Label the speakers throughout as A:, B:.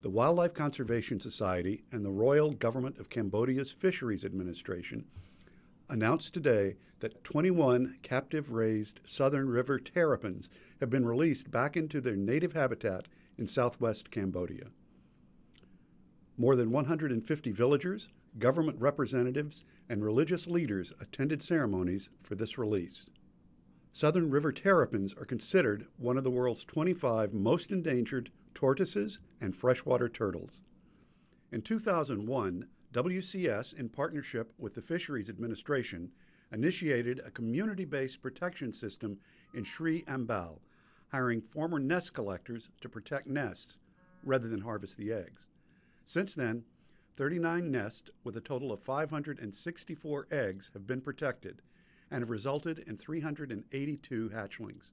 A: The Wildlife Conservation Society and the Royal Government of Cambodia's Fisheries Administration announced today that 21 captive raised southern river terrapins have been released back into their native habitat in southwest Cambodia. More than 150 villagers, government representatives, and religious leaders attended ceremonies for this release southern river terrapins are considered one of the world's 25 most endangered tortoises and freshwater turtles. In 2001, WCS, in partnership with the Fisheries Administration, initiated a community based protection system in Sri Ambal, hiring former nest collectors to protect nests rather than harvest the eggs. Since then, 39 nests with a total of 564 eggs have been protected, and have resulted in 382 hatchlings.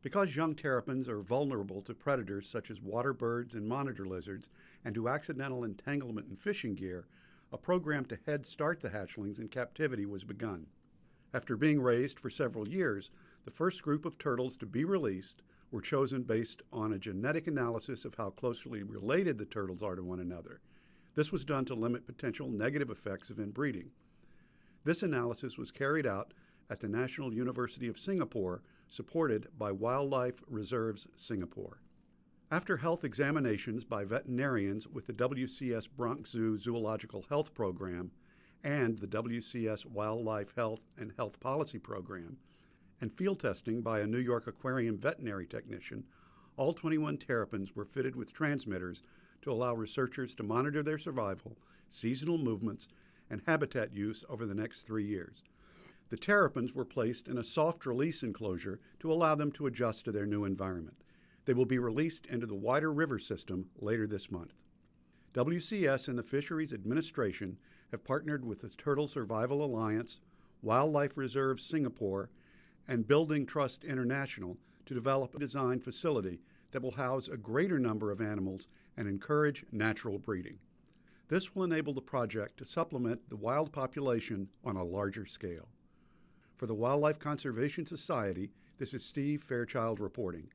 A: Because young terrapins are vulnerable to predators such as water birds and monitor lizards and to accidental entanglement in fishing gear, a program to head start the hatchlings in captivity was begun. After being raised for several years, the first group of turtles to be released were chosen based on a genetic analysis of how closely related the turtles are to one another. This was done to limit potential negative effects of inbreeding. This analysis was carried out at the National University of Singapore, supported by Wildlife Reserves Singapore. After health examinations by veterinarians with the WCS Bronx Zoo Zoological Health Program and the WCS Wildlife Health and Health Policy Program, and field testing by a New York aquarium veterinary technician, all 21 terrapins were fitted with transmitters to allow researchers to monitor their survival, seasonal movements, and habitat use over the next three years. The terrapins were placed in a soft release enclosure to allow them to adjust to their new environment. They will be released into the wider river system later this month. WCS and the Fisheries Administration have partnered with the Turtle Survival Alliance, Wildlife Reserve Singapore, and Building Trust International to develop a design facility that will house a greater number of animals and encourage natural breeding. This will enable the project to supplement the wild population on a larger scale. For the Wildlife Conservation Society, this is Steve Fairchild reporting.